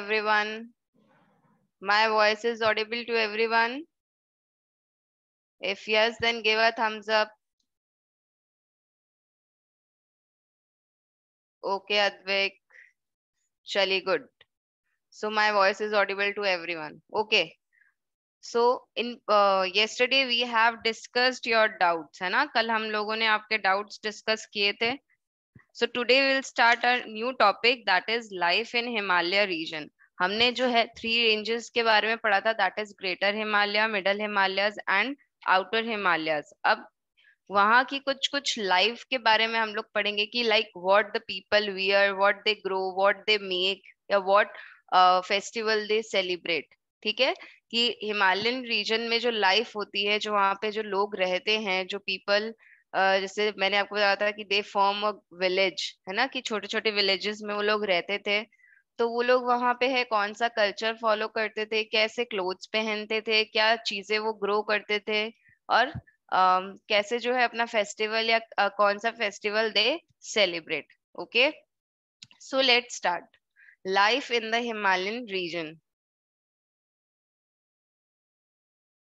everyone? My voice is audible to everyone? If yes, then give a thumbs up. Okay, Advik. chali good. So my voice is audible to everyone. Okay. So in uh, yesterday we have discussed your doubts, hai na kal hum logo ne aapke doubts discuss किए थे. So today will start our new topic that is life in Himalaya region हमने जो है three ranges के बारे में पढ़ा था that is greater Himalaya middle Himalaya and outer Himalaya अब वहाँ की कुछ कुछ लाइफ के बारे में हम लोग पढ़ेंगे कि like what the people wear what they grow what they make या व्हाट फेस्टिवल दे सेलिब्रेट ठीक है कि हिमालयन रीजन में जो लाइफ होती है जो वहाँ पे जो लोग रहते हैं जो पीपल जैसे मैंने आपको बताया था कि दे फॉर्म अ विलेज है ना कि छोटे छोटे विलेजेस में वो लोग रहते थे तो वो लोग वहाँ पे है कौन सा कल्चर फॉलो करते थे कैसे क्लोथ्स पहनते थे क्या चीजें वो ग्रो करते थे और आ, कैसे जो है अपना फेस्टिवल या आ, कौन सा festival they celebrate okay so let start life in the Himalayan region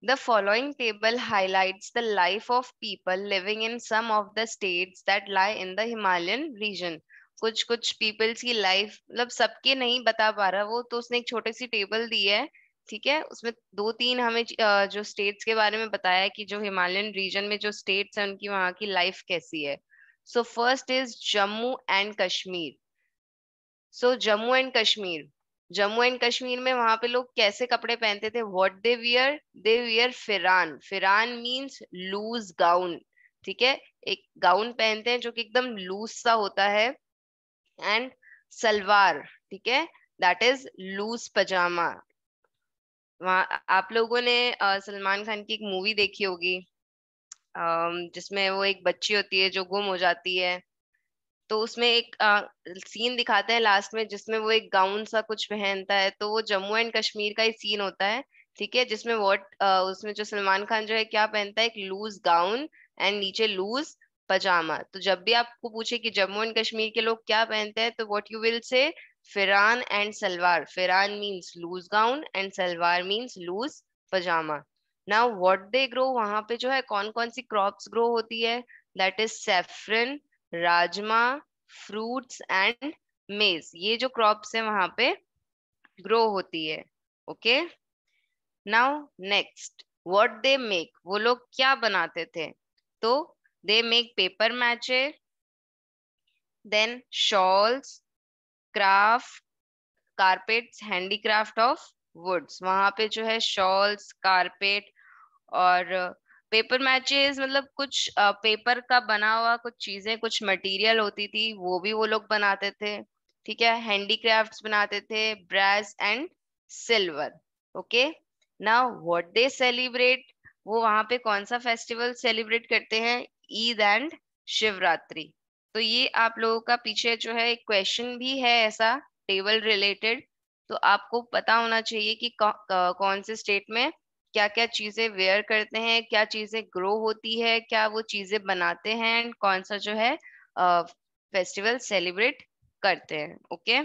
The following table highlights the life of people living in some of the states that lie in the Himalayan region. कुछ कुछ peoples की life मतलब सबके नहीं बता पा रहा वो तो उसने एक छोटे सी टेबल दी है ठीक है उसमें दो तीन हमें जो स्टेट्स के बारे में बताया कि जो हिमालयन रीजन में जो स्टेट्स हैं उनकी वहाँ की लाइफ कैसी है so first is Jammu and Kashmir so Jammu and Kashmir Jammu and Kashmir में वहां पे लोग कैसे कपड़े पहनते थे what they wear they wear pheran pheran means loose gown ठीक है एक गाउन पहनते हैं जो कि एकदम लूज सा होता है एंड सलवार ठीक है दैट इज लूज पजामा वहा आप लोगों ने सलमान खान की एक मूवी देखी होगी जिसमें वो एक बच्ची होती है जो गुम हो जाती है तो उसमें एक आ, सीन दिखाते हैं लास्ट में जिसमें वो एक गाउन सा कुछ पहनता है तो वो जम्मू एंड कश्मीर का ही सीन होता है ठीक है जिसमें वॉट उसमें जो सलमान खान जो है क्या पहनता है एक लूज गाउन एंड नीचे लूज पजामा तो जब भी आपको पूछे कि जम्मू एंड कश्मीर के लोग क्या पहनते हैं तो what you will say pheran and salwar pheran means loose gown and salwar means loose pyjama now what they grow वहां पे जो है कौन कौन सी क्रॉप्स ग्रो होती है that is saffron rajma fruits and maize ये जो क्रॉप्स है वहां पे ग्रो होती है okay now next what they make वो लोग क्या बनाते थे तो they make paper mache then shawls craft carpets handicraft of woods वहां पे जो है शॉल्स कारपेट और पेपर मैचेस मतलब कुछ पेपर का बना हुआ कुछ चीजें कुछ मटेरियल होती थी वो भी वो लोग बनाते थे ठीक है हैंडीक्राफ्ट्स बनाते थे brass and silver okay now what they celebrate वो वहां पे कौन सा फेस्टिवल सेलिब्रेट करते हैं ईद एंड शिवरात्रि तो ये आप लोगों का पीछे जो है एक क्वेश्चन भी है ऐसा टेबल रिलेटेड तो आपको पता होना चाहिए कि कौ, कौन से स्टेट में क्या क्या चीजें वेयर करते हैं क्या चीजें ग्रो होती है क्या वो चीजें बनाते हैं एंड कौन सा जो है फेस्टिवल सेलिब्रेट करते हैं okay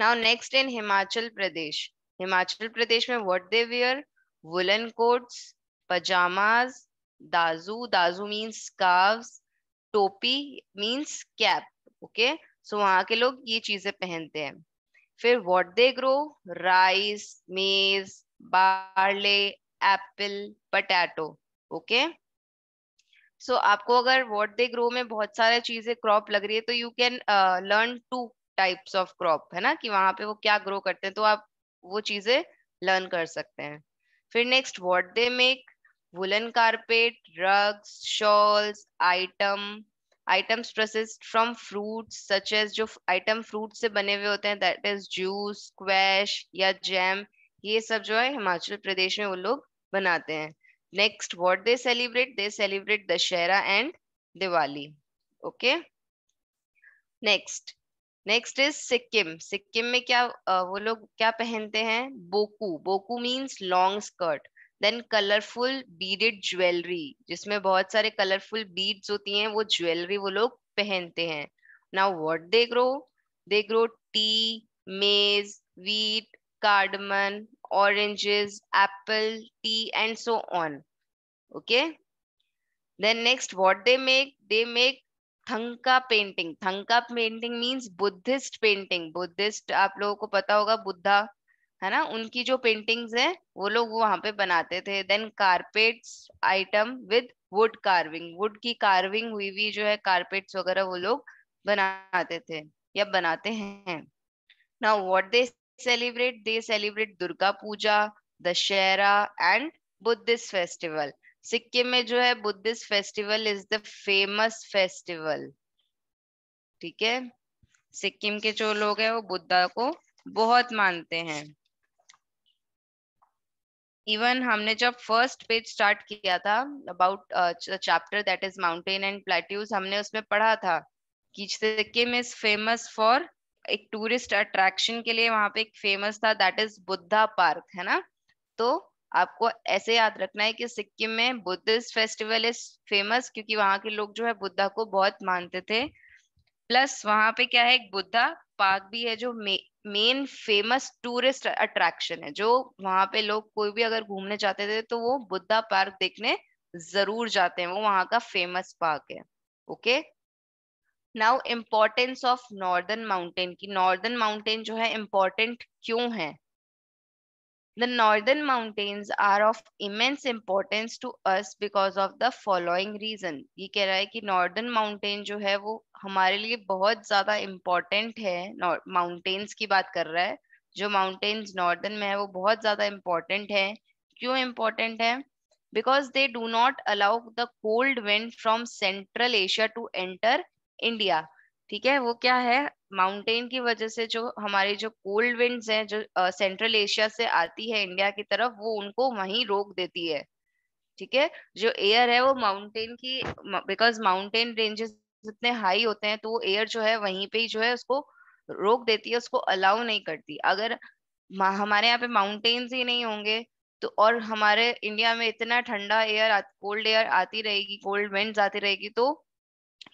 now next in Himachal Pradesh Himachal Pradesh में what they wear woollen coats pyjamas daju daju means scarves topi means cap okay so वहां के लोग ये चीजें पहनते हैं फिर what they grow rice maize barley apple potato okay so आपको अगर व्हाट दे ग्रो में बहुत सारे चीजें क्रॉप लग रही है तो you can learn two types of crop है ना कि वहां पे वो क्या ग्रो करते हैं तो आप वो चीजें लर्न कर सकते हैं फिर next what they make woollen carpet rugs shawls item items processed from fruit such as जो आइटम फ्रूट से बने हुए होते हैं दैट इज जूस क्वेश या जैम ये सब जो है हिमाचल प्रदेश में वो लोग बनाते हैं next what they celebrate they celebrate Dussehra and Diwali okay next next is Sikkim Sikkim में क्या वो लोग क्या पहनते हैं bakhu bakhu means long skirt then colourful beaded jewellery जिसमें बहुत सारे कलरफुल बीड्स होती हैं वो ज्वेलरी वो लोग पहनते हैं now what they grow they grow tea maize wheat cardamom, oranges, apple, tea, and so on. Okay. Then next, what they make? They make thangka painting thangka painting means buddhist painting buddhist aap logo ko pata hoga buddha है ना उनकी जो paintings है वो लोग वहां पे बनाते थे then carpets item with wood carving wood की कार्विंग हुई हुई जो है कारपेट्स वगैरह वो लोग बनाते थे या बनाते हैं now what they celebrate? They celebrate Durga Puja, Dashera and Buddhist festival. Sikkim में जो है Buddhist festival is the famous festival. ठीक है सिक्किम के जो लोग हैं वो बुद्धा को बहुत मानते हैं इवन हमने जब फर्स्ट पेज स्टार्ट किया था about chapter that is mountain and plateaus हमने उसमें पढ़ा था कि सिक्किम इज फेमस फॉर एक टूरिस्ट अट्रैक्शन के लिए वहां पे एक फेमस था दैट इज बुद्धा पार्क है ना तो आपको ऐसे याद रखना है कि सिक्किम में बुद्धिस्ट फेस्टिवल इज फेमस क्योंकि वहां के लोग जो है बुद्धा को बहुत मानते थे प्लस वहां पे क्या है एक बुद्धा पार्क भी है जो मेन फेमस टूरिस्ट अट्रैक्शन है जो वहां पे लोग कोई भी अगर घूमने जाते थे तो वो बुद्धा पार्क देखने जरूर जाते हैं वो वहाँ का फेमस पार्क है okay okay? Now importance of northern mountain की नॉर्दर्न माउंटेन जो है इम्पोर्टेंट क्यों है the northern mountains are of immense importance to us because of the following region ये कह रहा है कि नॉर्दर्न माउंटेन जो है वो हमारे लिए बहुत ज्यादा इम्पोर्टेंट है माउंटेन्स की बात कर रहा है जो माउंटेन्स नॉर्दर्न में है वो बहुत ज्यादा इम्पोर्टेंट है क्यों इम्पोर्टेंट है because they do not allow the cold wind from central Asia to enter India ठीक है वो क्या है माउंटेन की वजह से जो हमारे जो कोल्ड विंड्स हैं जो सेंट्रल एशिया से आती है इंडिया की तरफ वो उनको वहीं रोक देती है ठीक है जो एयर है वो माउंटेन की बिकॉज माउंटेन रेंजेस इतने हाई होते हैं तो वो एयर जो है वहीं पे ही जो है उसको रोक देती है उसको अलाउ नहीं करती अगर हमारे यहाँ पे माउंटेन्स ही नहीं होंगे तो और हमारे इंडिया में इतना ठंडा एयर कोल्ड एयर आती रहेगी कोल्ड विंड्स आती रहेगी तो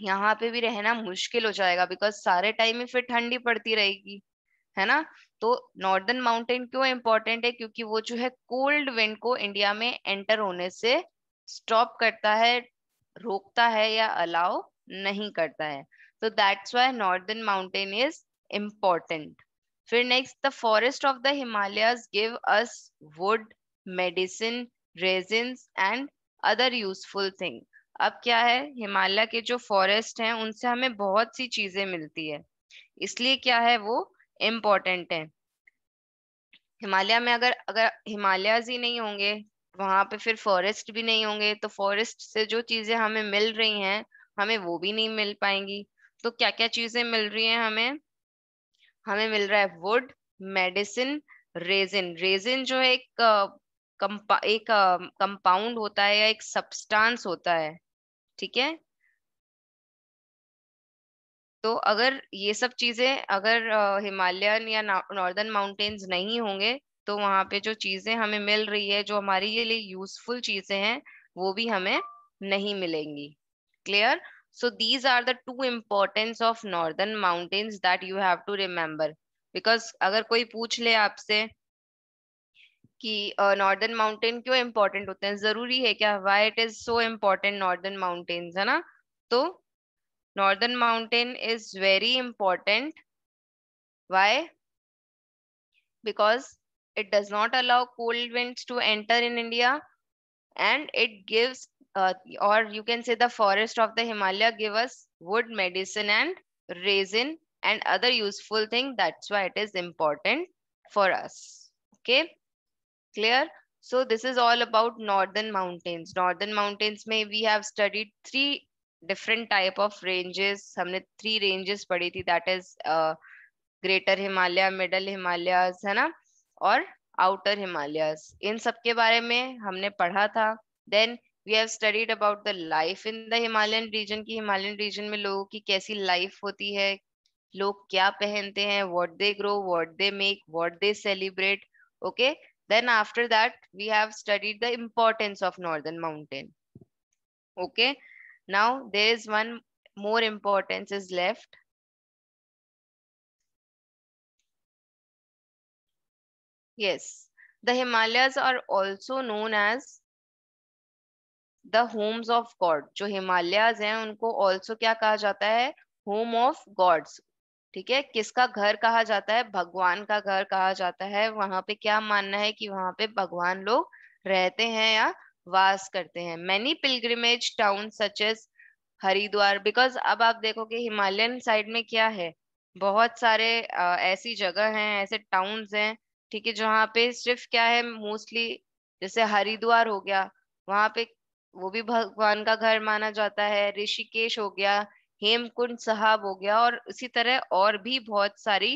यहाँ पे भी रहना मुश्किल हो जाएगा बिकॉज सारे टाइम में फिर ठंडी पड़ती रहेगी है ना तो नॉर्दर्न माउंटेन क्यों इंपॉर्टेंट है क्योंकि वो जो है कोल्ड विंड को इंडिया में एंटर होने से स्टॉप करता है रोकता है या अलाउ नहीं करता है तो that's why northern mountain is important फिर next the forest of the Himalayas give us wood medicine resin and other useful thing अब क्या है हिमालय के जो फॉरेस्ट हैं उनसे हमें बहुत सी चीजें मिलती है इसलिए क्या है वो इम्पोर्टेंट है हिमालय में अगर अगर हिमालयाज ही नहीं होंगे वहां पे फिर फॉरेस्ट भी नहीं होंगे तो फॉरेस्ट से जो चीजें हमें मिल रही हैं हमें वो भी नहीं मिल पाएंगी तो क्या क्या चीजें मिल रही हैं हमें हमें मिल रहा है वुड मेडिसिन रेजिन रेजिन जो है एक कंपा एक कंपाउंड होता है या एक सब्सटेंस होता है ठीक है तो अगर ये सब चीजें अगर हिमालयन या नॉर्दर्न माउंटेन्स नहीं होंगे तो वहां पे जो चीजें हमें मिल रही है जो हमारे ये लिए यूजफुल चीजें हैं वो भी हमें नहीं मिलेंगी clear so these are the two importance of northern mountains that you have to remember because अगर कोई पूछ ले आपसे कि नॉर्दर्न माउंटेन क्यों इम्पोर्टेंट होते हैं जरूरी है क्या why it is so important northern mountains है ना तो northern mountain is very important why because it does not allow cold winds to enter in India and it gives और you can say the forest of the Himalaya give us wood medicine and resin and other useful thing that's why it is important for us okay okay? clear so this is all about northern mountains northern mountains may we have studied three different type of ranges humne three ranges padhi thi that is uh, greater himalaya middle himalayas hai na और outer himalayas in sab ke bare mein humne padha tha then we have studied about the life in the himalayan region ki himalayan region mein logo ki kaisi life hoti hai log kya pehante hain what they grow what they make what they celebrate okay Then after that, we have studied the importance of northern mountain. Okay. Now there is one more importance is left. Yes. The Himalayas are also known as the homes of god jo himalayas hain unko also kya kaha jata hai home of gods ठीक है किसका घर कहा जाता है भगवान का घर कहा जाता है वहां पे क्या मानना है कि वहां पे भगवान लोग रहते हैं या वास करते हैं many pilgrimage town such Haridwar because अब आप देखोगे हिमालयन साइड में क्या है बहुत सारे आ, ऐसी जगह हैं ऐसे टाउन्स हैं ठीक है जहाँ पे सिर्फ क्या है मोस्टली जैसे हरिद्वार हो गया वहां पे वो भी भगवान का घर माना जाता है ऋषिकेश हो गया हेमकुंड साहब हो गया और इसी तरह और भी बहुत सारी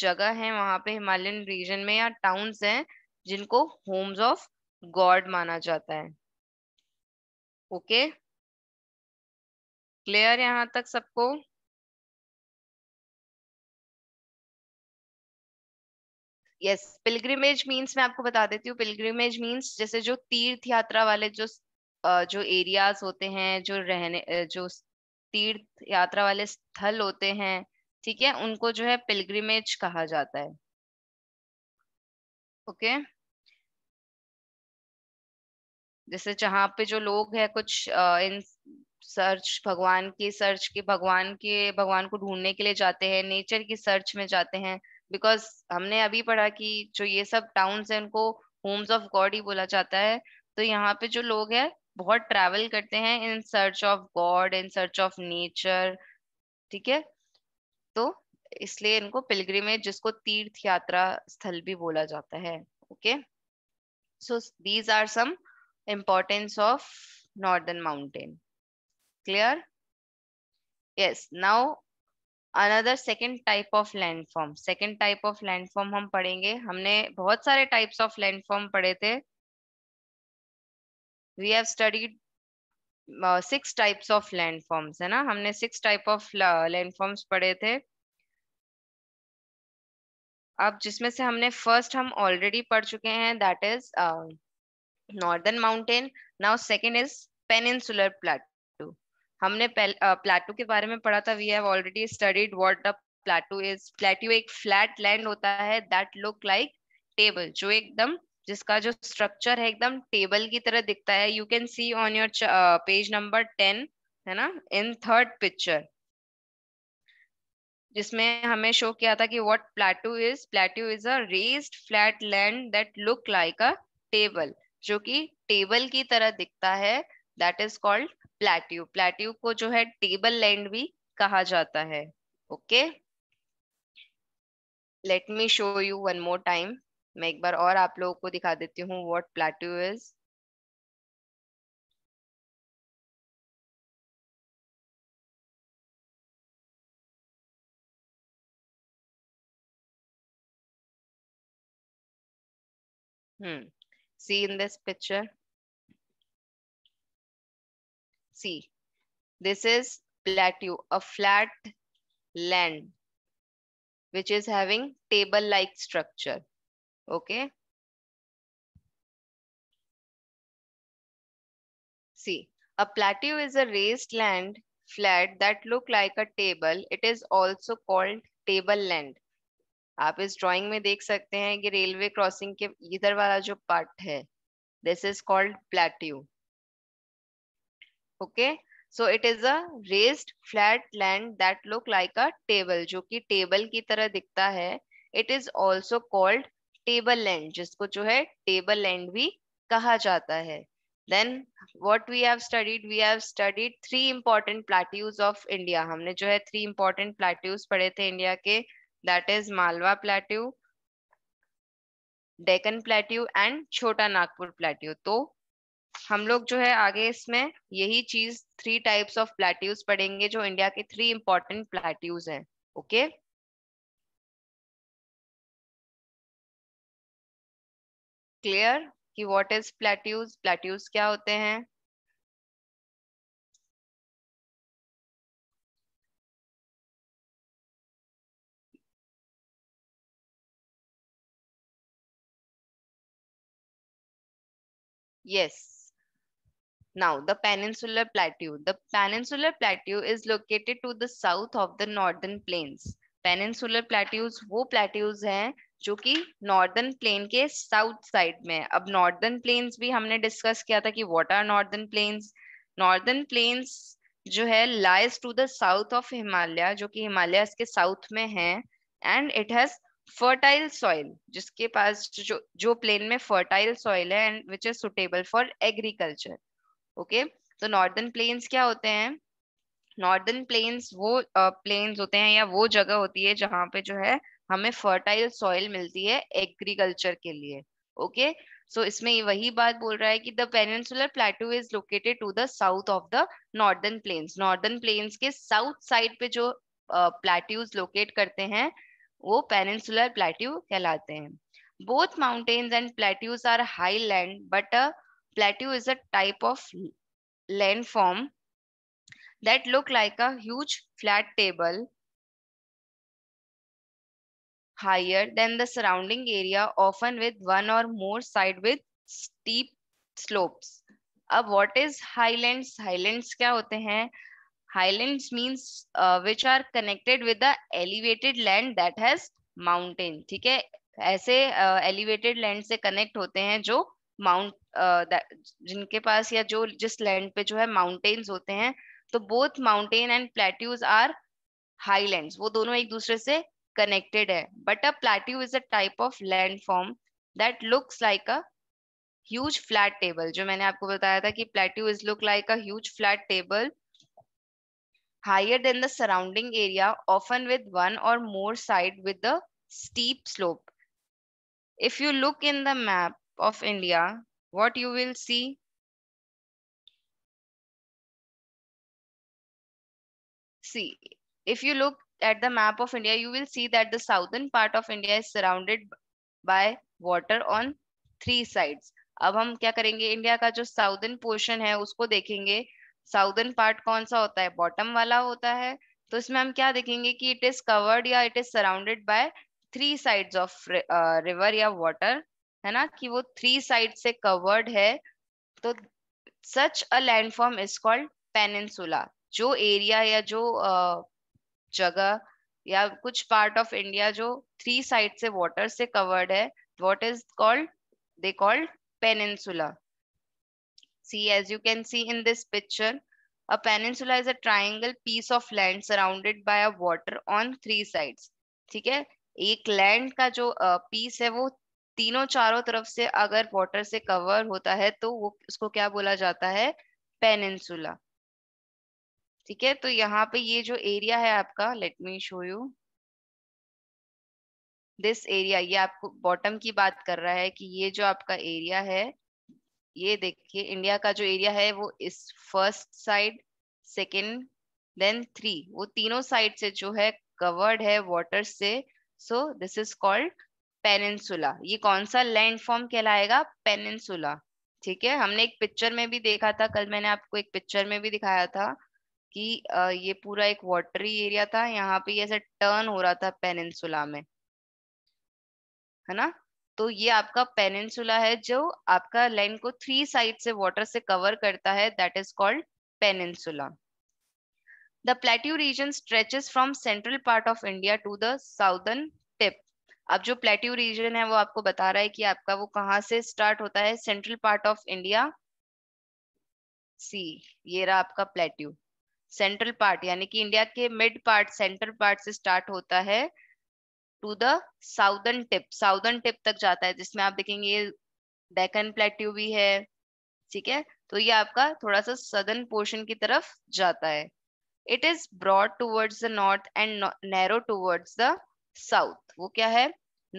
जगह है वहां पे हिमालयन रीजन में या टाउन्स हैं जिनको होम्स ऑफ गॉड माना जाता है ओके क्लियर यहाँ तक सबको यस पिलग्रिमेज मीन्स मैं आपको बता देती हूँ पिलग्रिमेज मीन्स जैसे जो तीर्थ यात्रा वाले जो जो एरियाज होते हैं जो रहने जो तीर्थ यात्रा वाले स्थल होते हैं ठीक है उनको जो है पिलग्रिमेज कहा जाता है ओके जैसे जहाँ पे जो लोग है कुछ इन सर्च भगवान की सर्च के भगवान के भगवान को ढूंढने के लिए जाते हैं नेचर की सर्च में जाते हैं बिकॉज हमने अभी पढ़ा कि जो ये सब टाउन्स है उनको होम्स ऑफ गॉड ही बोला जाता है तो यहाँ पे जो लोग है बहुत ट्रेवल करते हैं in search of God in search of nature ठीक है तो इसलिए इनको में जिसको तीर्थ यात्रा स्थल भी बोला जाता है okay so these are some importance of northern mountain clear yes now another second type of landform second type of landform हम पढ़ेंगे हमने बहुत सारे टाइप्स ऑफ लैंडफॉर्म पढ़े थे we have studied six types of landforms है ना हमने six type of landforms पढ़े थे अब जिसमें से हमने फर्स्ट हम ऑलरेडी पढ़ चुके हैं that is northern mountain now second is peninsular plateau हमने प्लाटू uh, के बारे में पढ़ा था we have already studied what the plateau is plateau एक फ्लैट लैंड होता है दैट लुक लाइक टेबल जो एकदम जिसका जो स्ट्रक्चर है एकदम टेबल की तरह दिखता है you can see on your page number ten है ना इन थर्ड पिक्चर जिसमें हमें शो किया था कि what plateau is plateau is a raised flat land that look like a table जो कि टेबल की तरह दिखता है that is called plateau plateau को जो है टेबल लैंड भी कहा जाता है okay let me show you one more time मैं एक बार और आप लोगों को दिखा देती हूँ what plateau is hmm see in this picture see this is plateau a flat land which is having table like structure Okay. See, a plateau is a raised land flat that look like a table. It is also called table land. आप इस drawing में देख सकते हैं कि railway crossing के इधर वाला जो पार्ट है this is called plateau okay so it is a raised flat land that look like a table जो कि टेबल की तरह दिखता है it is also called table land जिसको जो है टेबल लैंड भी कहा जाता है then what we have studied we have studied three important plateaus of India हमने जो है थ्री इंपॉर्टेंट प्लेट्यूज पढ़े थे इंडिया के that is Malwa plateau Deccan plateau and Chota Nagpur plateau तो हम लोग जो है आगे इसमें यही चीज थ्री टाइप्स ऑफ प्लेट्यूज पढ़ेंगे जो इंडिया के थ्री इंपॉर्टेंट प्लेट्यूज हैं ओके okay? क्लियर कि व्हाट इज प्लेट्यूज प्लेट्यूज क्या होते हैं yes now the peninsular plateau the peninsular plateau is located to the south of the northern plains peninsular plateaus wo plateaus hain जो कि northern plain के south side में है अब नॉर्दर्न प्लेन्स भी हमने डिस्कस किया था कि what are northern plains northern plains जो है lies to the south of Himalaya जो कि हिमालय के साउथ में है and it has fertile soil जिसके पास जो जो प्लेन में फर्टाइल सॉइल है and which is suitable for agriculture okay तो नॉर्दर्न प्लेन्स क्या होते हैं नॉर्दर्न प्लेन्स वो प्लेन्स uh, होते हैं या वो जगह होती है जहाँ पे जो है हमें फर्टाइल सॉइल मिलती है एग्रीकल्चर के लिए ओके okay? सो so, इसमें वही बात बोल रहा है कि the peninsular plateau is located to the south of the northern plains northern plains के साउथ साइड पे जो प्लेट्यूज लोकेट करते हैं वो पेनसुलर प्लेट्यू कहलाते हैं both mountains and plateaus are high land but a plateau is a type of land form that look like a huge flat table higher than the surrounding area, often with one or more side with steep slopes. अब what is highlands highlands क्या होते हैं highlands means which are connected with the elevated land that has mountain ठीक है ऐसे elevated uh, land से connect होते हैं जो माउंट uh, जिनके पास या जो जिस लैंड पे जो है माउंटेन्स होते हैं तो both mountain and plateaus are highlands वो दोनों एक दूसरे से कनेक्टेड है but a plateau is a type of land form that looks like a huge flat table जो मैंने आपको बताया था कि plateau is look like a huge flat table higher than the surrounding area often with one or more side with the steep slope if you look in the map of India what you will see see if you look at the map of India, you will see that the southern part of India is surrounded by water on three sides. अब हम क्या करेंगे India का जो southern portion है उसको देखेंगे southern part कौन सा होता है बॉटम वाला होता है तो इसमें हम क्या देखेंगे कि इट इज कवर्ड या it is surrounded by three sides of river या वाटर है ना कि वो थ्री साइड से कवर्ड है तो such a landform is called peninsula जो एरिया या जो uh, जगह या कुछ पार्ट ऑफ इंडिया जो थ्री साइड से वॉटर से कवर्ड है what is called they called peninsula see as you can see in this picture a peninsula is a triangle piece of land surrounded by a water on three side ठीक है एक land का जो piece है वो तीनों चारों तरफ से अगर वॉटर से कवर होता है तो वो उसको क्या बोला जाता है पेनसुला ठीक है तो यहाँ पे ये जो एरिया है आपका let me show you this area ये आपको बॉटम की बात कर रहा है कि ये जो आपका एरिया है ये देखिए इंडिया का जो एरिया है वो इस first side second then three वो तीनों साइड से जो है कवर्ड है वॉटर से so this is called peninsula ये कौन सा लैंडफॉर्म कहलाएगा पेनिनसुला ठीक है हमने एक पिक्चर में भी देखा था कल मैंने आपको एक पिक्चर में भी दिखाया था कि ये पूरा एक वाटरी एरिया था यहाँ पे ऐसा टर्न हो रहा था पेनसुला में है ना तो ये आपका पेनसुला है जो आपका लैंड को थ्री साइड से वाटर से कवर करता है that is called peninsula the plateau region stretches from central part of India to the southern tip अब जो प्लेट्यू रीजन है वो आपको बता रहा है कि आपका वो कहाँ से स्टार्ट होता है central part of India see ये रहा आपका प्लेट्यू सेंट्रल पार्ट यानी कि इंडिया के मिड पार्ट सेंट्रल पार्ट से स्टार्ट होता है to the southern tip southern tip तक जाता है जिसमें आप देखेंगे ये डेकन प्लेट्यू भी है ठीक है तो ये आपका थोड़ा सा सदर्न पोर्शन की तरफ जाता है it is broad towards the north and narrow towards the south वो क्या है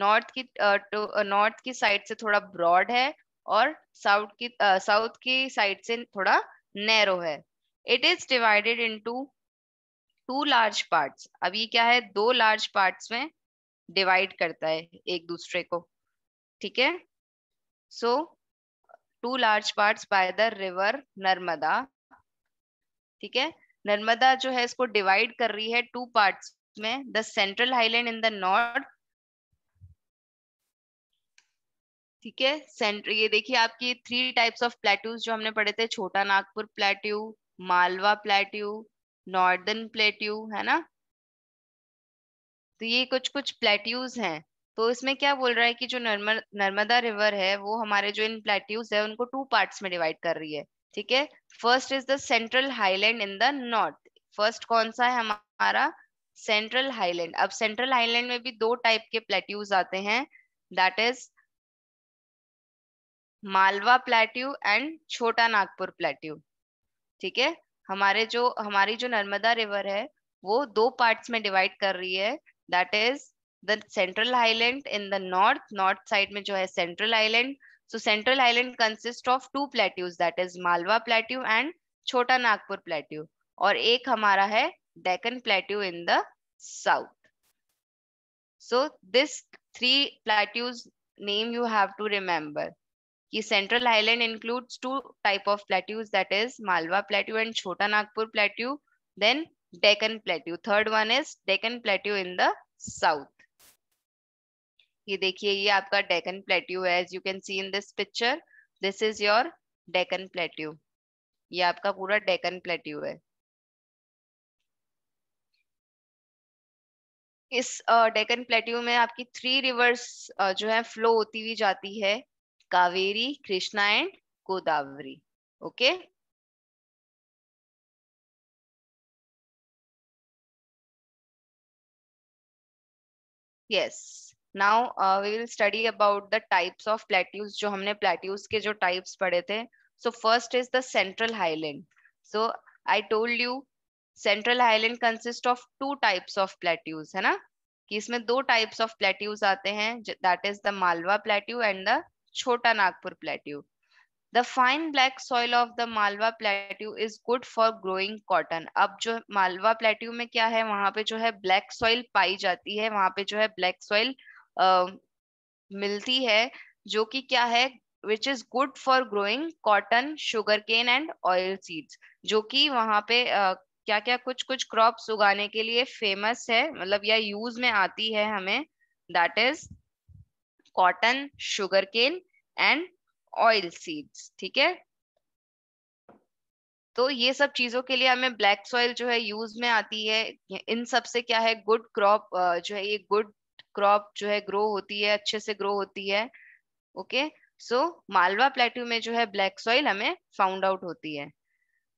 नॉर्थ की नॉर्थ uh, की साइड से थोड़ा ब्रॉड है और साउथ की साउथ uh, की साइड से थोड़ा नैरो है it is divided in two large parts अब ये क्या है दो लार्ज पार्ट्स में डिवाइड करता है एक दूसरे को ठीक है so two large parts by the river Narmada ठीक है नर्मदा जो है इसको डिवाइड कर रही है टू पार्ट्स में the central highland in the north ठीक है सेंट्रल ये देखिए आपकी थ्री टाइप्स ऑफ प्लेट्यूज जो हमने पढ़े थे Chota Nagpur plateau Malwa plateau northern plateau है ना तो ये कुछ कुछ प्लेट्यूज हैं तो इसमें क्या बोल रहा है कि जो नर्म नर्मदा रिवर है वो हमारे जो इन प्लेट्यूज है उनको टू पार्ट्स में डिवाइड कर रही है ठीक है first is the central highland in the north first कौन सा है हमारा सेंट्रल हाईलैंड अब सेंट्रल हाईलैंड में भी दो टाइप के प्लेट्यूज आते हैं that is Malwa plateau and Chota Nagpur plateau ठीक है हमारे जो हमारी जो नर्मदा रिवर है वो दो पार्ट्स में डिवाइड कर रही है that is the central island in the north north side में जो है central island so central island consist of two plateaus that is Malwa plateau and Chota Nagpur plateau और एक हमारा है Deccan plateau in the south so this three plateaus name you have to remember कि central island includes two type of plateaus that is Malwa plateau and Chota Nagpur plateau then Deccan plateau third one is Deccan plateau in the south ये देखिए ये आपका Deccan plateau है as you can see in this picture this is your Deccan plateau ये आपका पूरा Deccan plateau है इस डेकन प्लेट्यू में आपकी थ्री रिवर्स जो है फ्लो होती हुई जाती है Kaveri, Krishna and Godavari. Okay. Yes. Now uh, we will study about the types of plateaus. जो हमने plateaus के जो types पढ़े थे. So first is the central highland. So I told you central highland consists of two types of plateaus, है ना? कि इसमें दो टाइप्स ऑफ प्लेट्यूज आते हैं that is the Malwa plateau and the Chota Nagpur plateau the fine black soil of the Malwa plateau is good for growing cotton अब जो Malwa plateau में क्या है वहां पे जो है ब्लैक सॉइल पाई जाती है वहां पे जो है ब्लैक सॉइल मिलती है जो कि क्या है which is good for growing cotton sugar cane and oil seeds जो कि वहां पे uh, क्या क्या कुछ कुछ क्रॉप्स उगाने के लिए फेमस है मतलब या यूज में आती है हमें that is cotton sugar cane and oil seeds ठीक है तो ये सब चीजों के लिए हमें ब्लैक सॉइल जो है यूज में आती है इन सब से क्या है गुड क्रॉप जो है ये गुड क्रॉप जो है ग्रो होती है अच्छे से ग्रो होती है ओके सो मालवा प्लेट्यू में जो है ब्लैक सॉइल हमें फाउंड आउट होती है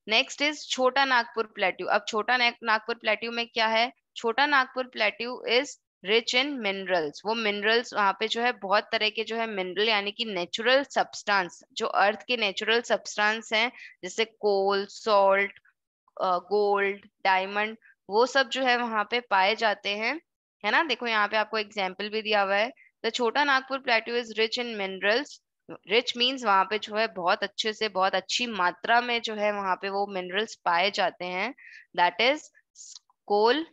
नेक्स्ट इज छोटा नागपुर प्लेट्यू अब छोटा नागपुर प्लेट्यू में क्या है Chota Nagpur plateau is rich in minerals वो मिनरल्स वहाँ पे जो है बहुत तरह के जो है मिनरल यानी कि नेचुरल सब्सटेंस जो अर्थ के नेचुरल सब्सटेंस हैं जैसे कोल सॉल्ट गोल्ड डायमंड वो सब जो है वहां पे पाए जाते हैं है ना देखो यहाँ पे आपको एग्जाम्पल भी दिया हुआ है the Chota Nagpur plateau is rich in minerals rich means वहाँ पे जो है बहुत अच्छे से बहुत अच्छी मात्रा में जो है वहाँ पे वो मिनरल्स पाए जाते हैं that is coal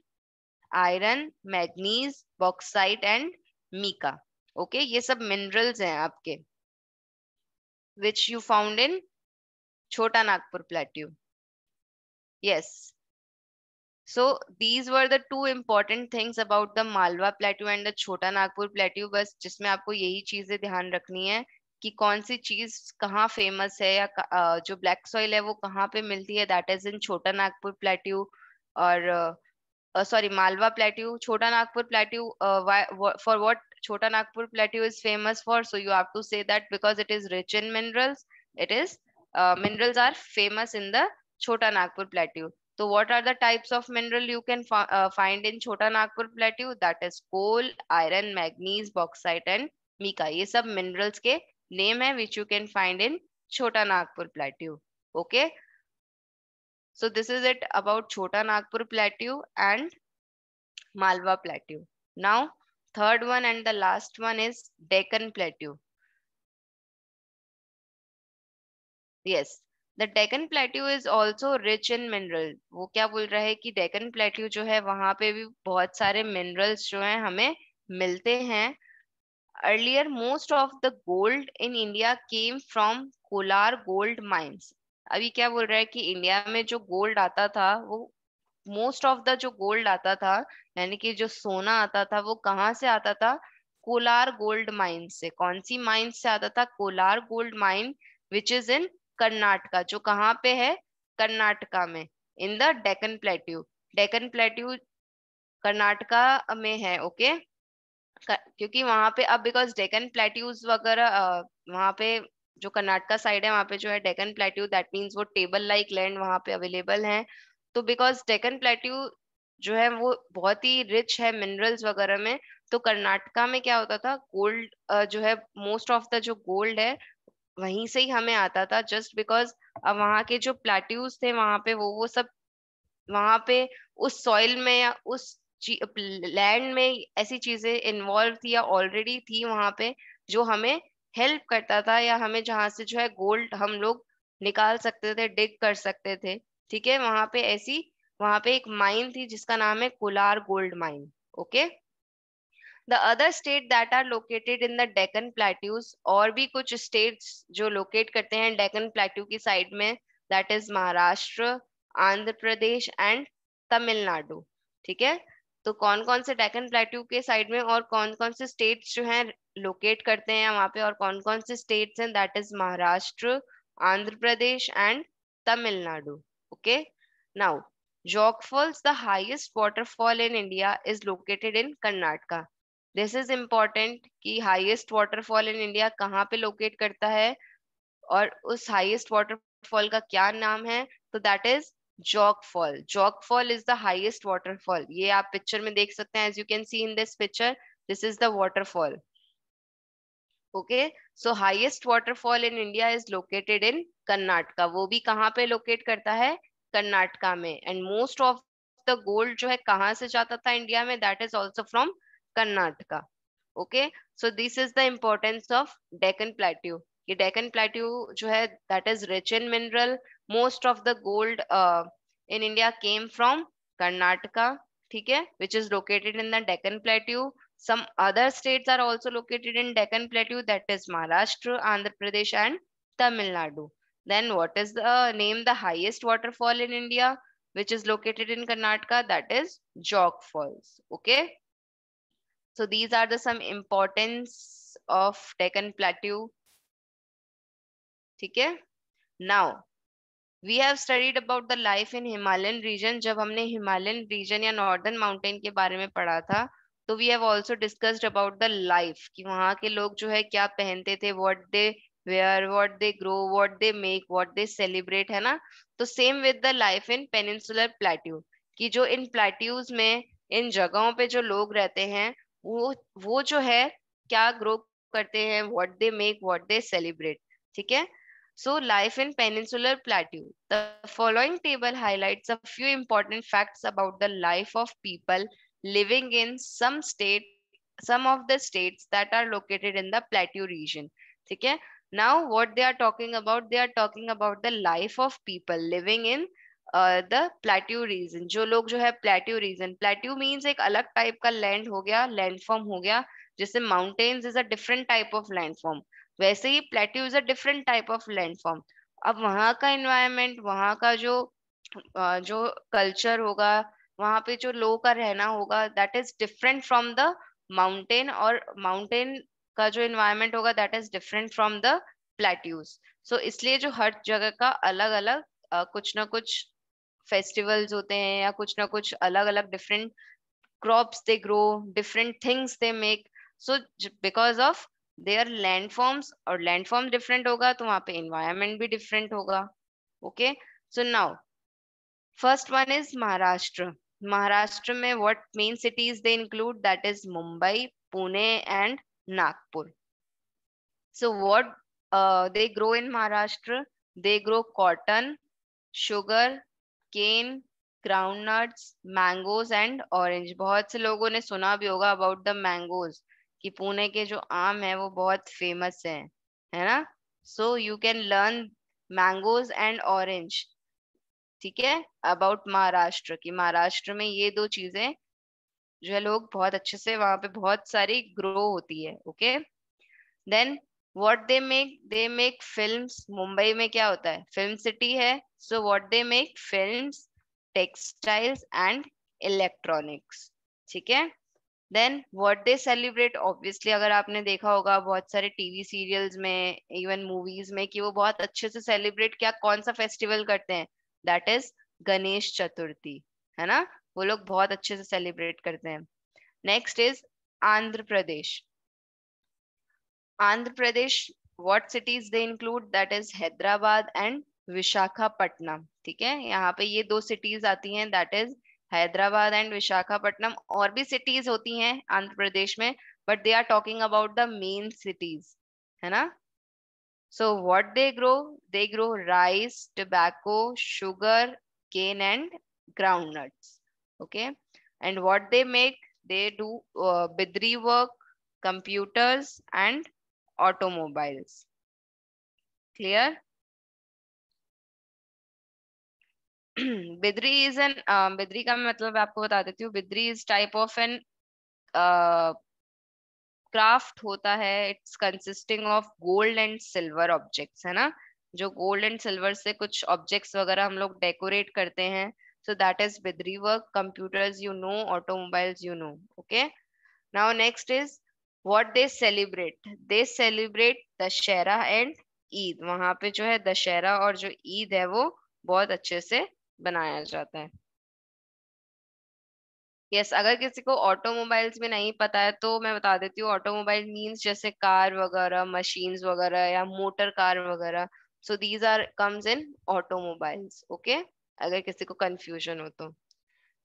iron manganese bauxite and mica okay ये सब मिनरल्स हैं आपके which you found in Chota Nagpur plateau yes so these were the two important things about the malwa plateau and the chota nagpur plateau बस जिसमें आपको यही चीजें ध्यान रखनी है कि कौन सी चीज कहाँ फेमस है या जो ब्लैक सॉइल है वो कहाँ पे मिलती है that is in Chota Nagpur plateau और sorry Malwa plateau Chota Nagpur plateau for what Chota Nagpur plateau is famous for so you have to say that because it is rich in minerals it is minerals are famous in the Chota Nagpur plateau तो what are the types of mineral you can find in Chota Nagpur plateau that is coal iron manganese bauxite and mica ये सब minerals के name है which you can find in Chota Nagpur plateau okay okay? So this is it about Chota Nagpur plateau and Malwa plateau now third one and the last one is Deccan Plateau. Yes, the Deccan plateau is also rich in mineral वो क्या बोल रहा है कि Deccan plateau जो है वहां पे भी बहुत सारे मिनरल्स जो है हमें मिलते हैं earlier most of the gold in India came from Kolar gold mines अभी क्या बोल रहा है कि इंडिया में जो गोल्ड आता था वो मोस्ट ऑफ द जो गोल्ड आता था यानी कि जो सोना आता था वो कहाँ से आता था कोलार गोल्ड माइन से कौन सी माइन से आता था Kolar gold mine which is in Karnataka जो कहाँ पे है कर्नाटका में in the Deccan plateau Deccan plateau Karnataka में है ओके okay? क्योंकि वहां पे अब बिकॉज डेकन प्लेट्यूज वगैरह वहां पे जो कर्नाटका साइड है वहां पे जो है डेकन प्लेट्यू दैट मीन्स वो टेबल लाइक लैंड वहां पे अवेलेबल है तो बिकॉज डेकन प्लेट्यू जो है वो बहुत ही रिच है मिनरल्स वगैरह में तो कर्नाटका में क्या होता था गोल्ड जो है मोस्ट ऑफ द जो गोल्ड है वहीं से ही हमें आता था जस्ट बिकॉज वहाँ के जो प्लेट्यूज थे वहां पे वो वो सब वहाँ पे उस सॉइल में या उस लैंड में ऐसी चीजें इन्वॉल्व थी या ऑलरेडी थी वहां पे जो हमें हेल्प करता था या हमें जहाँ से जो है गोल्ड हम लोग निकाल सकते थे डिग कर सकते थे ठीक है वहां पे ऐसी वहां पे एक माइन थी जिसका नाम है Kolar gold mine okay the other state that are located in the Deccan plateaus और भी कुछ स्टेट्स जो लोकेट करते हैं डेकन प्लेट्यू की साइड में that is Maharashtra Andhra Pradesh and Tamil Nadu ठीक है तो कौन कौन से डेकन प्लेट्यू के साइड में और कौन कौन से स्टेट्स जो हैं लोकेट करते हैं वहां पे और कौन कौन से स्टेट्स हैं that is Maharashtra Andhra Pradesh and Tamil Nadu okay now Jog falls the highest waterfall in India is located in Karnataka this is important कि हाइएस्ट वॉटरफॉल इन इंडिया कहाँ पे लोकेट करता है और उस हाइएस्ट वाटरफॉल का क्या नाम है तो that is Jog fall Jog fall is the highest waterfall ये आप पिक्चर में देख सकते हैं as you can see in this picture this is the waterfall okay so highest waterfall in India is located in Karnataka वो भी कहाँ पे लोकेट करता है कर्नाटका में and most of the gold जो है कहाँ से जाता था इंडिया में that is also from Karnataka okay so this is the importance of Deccan plateau Deccan Plateau, plateau जो है that is rich in mineral most of the gold in India came from Karnataka ठीक है which is located some other states are also located in Deccan Plateau that is Maharashtra, Andhra Pradesh and Tamil Nadu. Then what is the uh, name the highest waterfall in India which is located in Karnataka that is Jog Falls. Okay. So these are the some importance of Deccan Plateau ठीक है now we have studied about the life in Himalayan region जब हमने Himalayan region या northern mountain के बारे में पढ़ा था तो we have also discussed about the life कि वहां के लोग जो है क्या पहनते थे what they wear what they grow what they make what they celebrate है ना तो same with the life in peninsular plateau कि जो इन प्लेट्यूज में इन जगहों पे जो लोग रहते हैं वो वो जो है क्या ग्रो करते हैं what they make what they celebrate ठीक है So life in Peninsular Plateau. The following table highlights a few important facts about the life of people living in some state, some of the states that are located in the Plateau region. Okay. Now what they are talking about, they are talking about the life of people living in uh, the plateau region. जो लोग जो है region. Plateau means means एक अलग type का land हो गया landform हो गया जैसे is a different type of of form. वैसे ही plateau is a different type of landform अब वहाँ का इन्वायरमेंट वहाँ का जो जो कल्चर होगा वहाँ पे जो लोगों का रहना होगा that is different from the mountain और माउंटेन का जो इन्वायरमेंट होगा that is different from the plateaus so इसलिए जो हर जगह का अलग अलग कुछ ना कुछ फेस्टिवल्स होते हैं या कुछ ना कुछ अलग अलग different crops they grow different things they make so because of their forms और फॉर्म डिफरेंट होगा तो वहां पे इन्वायरमेंट भी डिफरेंट होगा okay so now first one is Maharashtra Maharashtra में what main cities they include that is Mumbai Pune and Nagpur so what they grow in Maharashtra they grow cotton sugar sugarcane groundnuts mangoes and orange बहुत से लोगों ने सुना भी होगा अबाउट द मैंगोज कि पुणे के जो आम है वो बहुत फेमस है है ना so you can learn mangoes and orange ठीक है अबाउट महाराष्ट्र की महाराष्ट्र में ये दो चीजें जो है लोग बहुत अच्छे से वहां पे बहुत सारी ग्रो होती है okay then what they make they make films Mumbai में क्या होता है फिल्म सिटी है so what they make films textiles and electronics ठीक है then what they celebrate obviously अगर आपने देखा होगा बहुत सारे टीवी सीरियल्स में इवन मूवीज में कि वो बहुत अच्छे से सेलिब्रेट क्या कौन सा फेस्टिवल करते हैं दैट इज गणेश चतुर्थी है ना वो लोग बहुत अच्छे से सेलिब्रेट करते हैं next is Andhra Pradesh Andhra Pradesh what cities they include that is Hyderabad and Visakhapatnam ठीक है यहाँ पे ये दो सिटीज आती हैं that is Hyderabad and Visakhapatnam और भी सिटीज होती हैं आंध्र प्रदेश में but they are talking about the main cities है ना so what they grow they grow rice tobacco sugar cane and groundnuts okay and what they make they do Bidri work computers and automobiles clear Bidri is an Bidri का मैं मतलब आपको बता देती हूँ Bidri is type of an craft होता है it's consisting of gold and silver objects है ना जो गोल्ड एंड सिल्वर से कुछ ऑब्जेक्ट्स वगैरह हम लोग डेकोरेट करते हैं so that is Bidri work computers you know automobiles you know okay now next is what they celebrate they celebrate Dussehra and Eid वहां पे जो है दशहरा और जो ईद है वो बहुत अच्छे से बनाया जाता है यस yes, अगर किसी को ऑटोमोबाइल्स में नहीं पता है तो मैं बता देती हूँ ऑटोमोबाइल मींस जैसे कार वगैरह मशीन्स वगैरह या मोटर कार वगैरह so these are comes in automobiles okay अगर किसी को कंफ्यूजन हो तो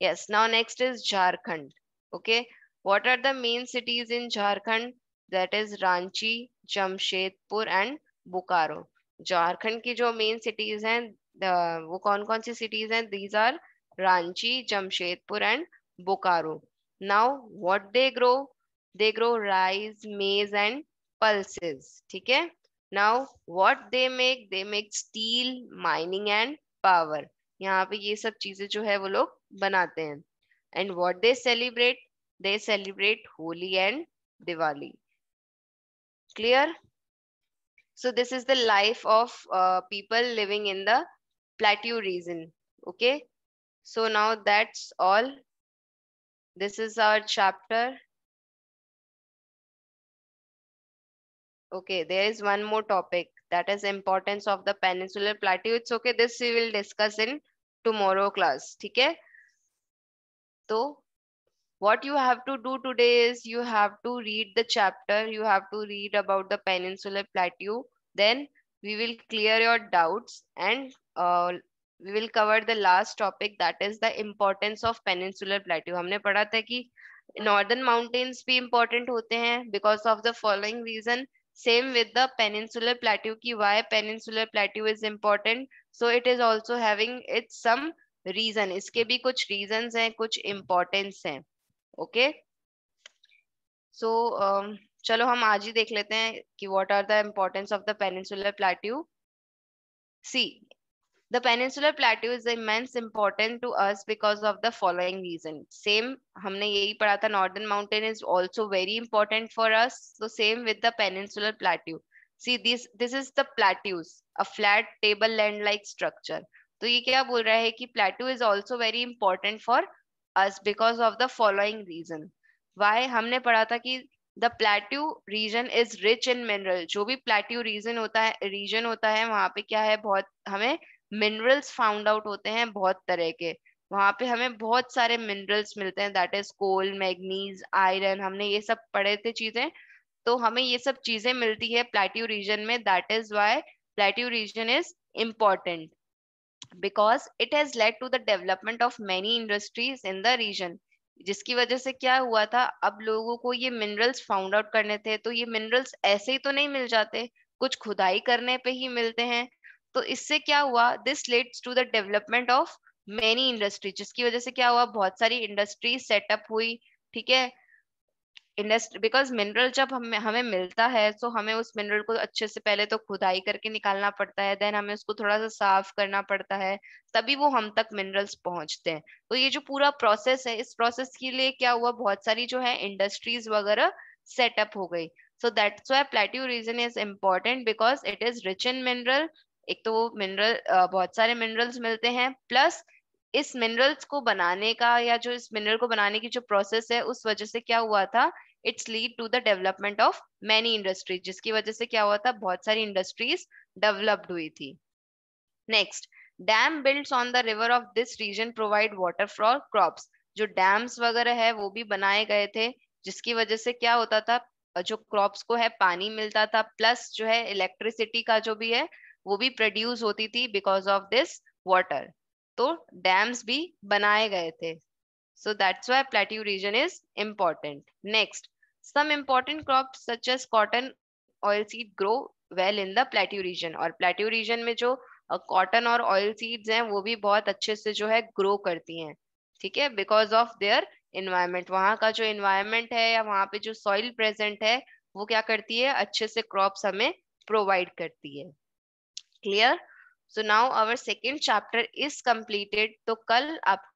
yes now next is Jharkhand okay what are the main cities in Jharkhand that is Ranchi Jamshedpur and Bokaro Jharkhand की जो मेन सिटीज हैं वो कौन कौन सी सिटीज हैं these are Ranchi Jamshedpur and Bokaro now what they grow they grow rice maize and pulses ठीक है now what they make they make steel mining and power यहाँ पे ये सब चीजें जो है वो लोग बनाते हैं and what they celebrate they celebrate Holi and Diwali clear so this is the life of people living in the plateau region. Okay. So now that's all. This is our chapter. Okay, there is one more topic that is importance of the peninsular plateau. It's okay. This we will discuss in tomorrow class. Okay. So what you have to do today is you have to read the chapter. You have to read about the peninsular plateau. Then we will clear your doubts and will cover the last topic that is the importance of peninsular plateau हमने पढ़ा था कि northern mountains भी important होते हैं because of the following reason same with the peninsular plateau की why peninsular plateau is important so it is also having its some reason इसके भी कुछ रीजन हैं कुछ इम्पोर्टेंस हैं ओके सो um, चलो हम आज ही देख लेते हैं कि what are the importance of the peninsular plateau see The peninsular plateau is immense important to us because of the following reason. Same हमने यही पढ़ा था northern mountain is also very important for us. So same with the peninsular plateau. See this this is the plateaus, a flat table land like structure. तो ये क्या बोल रहा है कि plateau is also very important for us because of the following reason. Why हमने पढ़ा था कि the plateau region is rich in mineral जो भी प्लेट्यू रीजन होता है रीजन होता है वहां पे क्या है बहुत हमें मिनरल्स फाउंड आउट होते हैं बहुत तरह के वहां पे हमें बहुत सारे मिनरल्स मिलते हैं that is coal manganese iron हमने ये सब पढ़े थे चीजें तो हमें ये सब चीजें मिलती है प्लेट्यू रीजन में that is why plateau region is important because it has led to the development of many industries in the region जिसकी वजह से क्या हुआ था अब लोगों को ये मिनरल्स फाउंड आउट करने थे तो ये मिनरल्स ऐसे ही तो नहीं मिल जाते कुछ खुदाई करने पे ही मिलते हैं तो इससे क्या हुआ this leads to the development of many industry जिसकी वजह से क्या हुआ बहुत सारी इंडस्ट्री सेटअप हुई ठीक है इंडस्ट्री बिकॉज मिनरल जब हमें हमें मिलता है तो हमें उस मिनरल को अच्छे से पहले तो खुदाई करके निकालना पड़ता है देन हमें उसको थोड़ा सा साफ करना पड़ता है तभी वो हम तक मिनरल्स पहुंचते हैं तो ये जो पूरा प्रोसेस है इस प्रोसेस के लिए क्या हुआ बहुत सारी जो है इंडस्ट्रीज वगैरह सेटअप हो गई so that's why plateau region is important because it is rich in mineral एक तो वो मिनरल बहुत सारे मिनरल्स मिलते हैं प्लस इस मिनरल्स को बनाने का या जो इस मिनरल को बनाने की जो प्रोसेस है उस वजह से क्या हुआ था it's lead to the development of many industries जिसकी वजह से क्या हुआ था बहुत सारी इंडस्ट्रीज डेवलप्ड हुई थी next dam builds on the river of this region provide water for crops जो डैम्स वगैरह है वो भी बनाए गए थे जिसकी वजह से क्या होता था जो क्रॉप्स को है पानी मिलता था प्लस जो है इलेक्ट्रिसिटी का जो भी है वो भी प्रोड्यूस होती थी बिकॉज ऑफ दिस वाटर तो डैम्स भी बनाए गए थे so that's why plateau region is important next some important crop such as cotton oil seed grow well in the plateau region और प्लेट्यू रीजन में जो कॉटन uh, और oil seeds हैं वो भी बहुत अच्छे से जो है ग्रो करती हैं ठीक है बिकॉज ऑफ देयर इन्वायरमेंट वहाँ का जो इन्वायरमेंट है या वहाँ पे जो सॉइल प्रेजेंट है वो क्या करती है अच्छे से क्रॉप्स हमें प्रोवाइड करती है clear so now our second chapter is completed तो कल आप